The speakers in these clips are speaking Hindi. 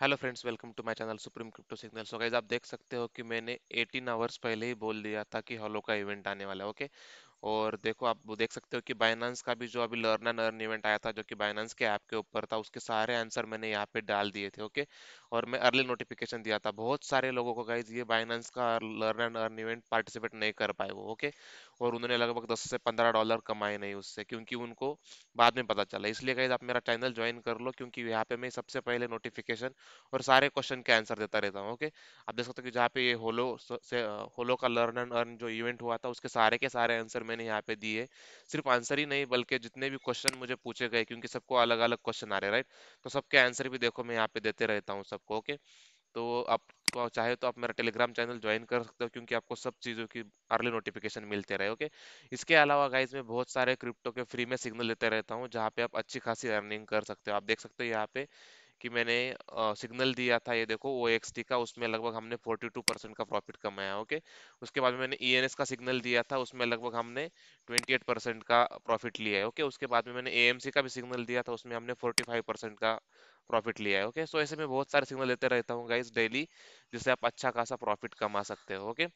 hello friends welcome to my channel supreme crypto signal so guys आप देख सकते हो कि मैंने 18 आवर्स पहले ही बोल दिया था कि हॉलो का इवेंट आने वाला है ओके और देखो आप देख सकते हो कि बाइनांस का भी जो अभी लर्न एंड अर्न इवेंट आया था जो कि बाइनांस के ऐप के ऊपर था उसके सारे आंसर मैंने यहाँ पे डाल दिए थे ओके और मैं अर्ली नोटिफिकेशन दिया था बहुत सारे लोगों को गाइज ये बाइनांस का learn and earn event participate नहीं कर पाए वो ओके और उन्होंने लगभग दस से पंद्रह डॉलर कमाए नहीं उससे क्योंकि उनको बाद में पता चला इसलिए गाइज आप मेरा चैनल ज्वाइन कर लो क्योंकि यहाँ पे मैं सबसे पहले नोटिफिकेशन और सारे क्वेश्चन के आंसर देता रहता हूँ ओके आप देख सकते हो कि जहाँ पे ये होलो से होलो का लर्न एंड अर्न जो इवेंट हुआ था उसके सारे के सारे आंसर मैंने यहाँ पे दिए सिर्फ आंसर ही नहीं बल्कि जितने भी क्वेश्चन मुझे पूछे गए क्योंकि सबको अलग अलग क्वेश्चन आ रहे राइट तो सबके आंसर भी देखो मैं यहाँ पे देते रहता हूँ सबको ओके तो आप चाहे तो आप मेरा टेलीग्राम चैनल ज्वाइन कर सकते हो क्योंकि आपको सब चीज़ों की अर्ली नोटिफिकेशन मिलते रहे ओके इसके अलावा गाइज मैं बहुत सारे क्रिप्टो के फ्री में सिग्नल लेते रहता हूँ जहाँ पे आप अच्छी खासी अर्निंग कर सकते हो आप देख सकते हो यहाँ पे कि मैंने सिग्नल दिया था ये देखो ओ एक्स टी का उसमें लगभग हमने 42 परसेंट का प्रॉफिट कमाया ओके उसके बाद में मैंने ई एन एस का सिग्नल दिया था उसमें लगभग हमने 28 परसेंट का प्रॉफिट लिया है ओके उसके बाद में मैंने ए एम सी का भी सिग्नल दिया था उसमें हमने 45 परसेंट का प्रॉफिट लिया है ओके सो ऐसे में बहुत सारे सिग्नल लेते रहता हूँ गाइज डेली जिससे आप अच्छा खासा प्रॉफिट कमा सकते हो ओके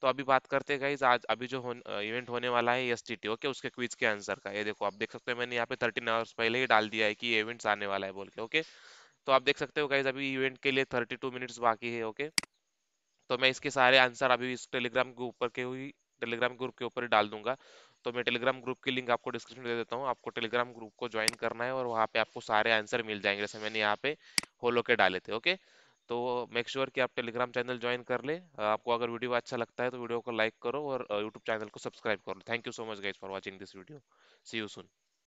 तो अभी बात करते हैं गाइज आज अभी जो हो, इवेंट होने वाला है एस टी ओके उसके क्विज के आंसर का ये देखो आप देख सकते हैं मैंने यहाँ पे थर्टीन आवर्स पहले ही डाल दिया है कि ये इवेंट्स आने वाला है बोल के ओके तो आप देख सकते हो गाइज अभी इवेंट के लिए थर्टी टू मिनट्स बाकी है ओके तो मैं इसके सारे आंसर अभी इस टेलीग्राम के ऊपर के हुई टेलीग्राम ग्रुप के ऊपर ही डाल दूंगा तो मैं टेलीग्राम ग्रुप की लिंक आपको डिस्क्रिप्शन में दे देता हूँ आपको टेलीग्राम ग्रुप को ज्वाइन करना है और वहाँ पे आपको सारे आंसर मिल जाएंगे जैसे मैंने यहाँ पे होलो के डाले थे ओके तो मेक श्योर sure कि आप टेलीग्राम चैनल ज्वाइन कर ले आपको अगर वीडियो अच्छा लगता है तो वीडियो को लाइक करो और यूट्यूब चैनल को सब्सक्राइब करो thank you so much guys for watching this video see you soon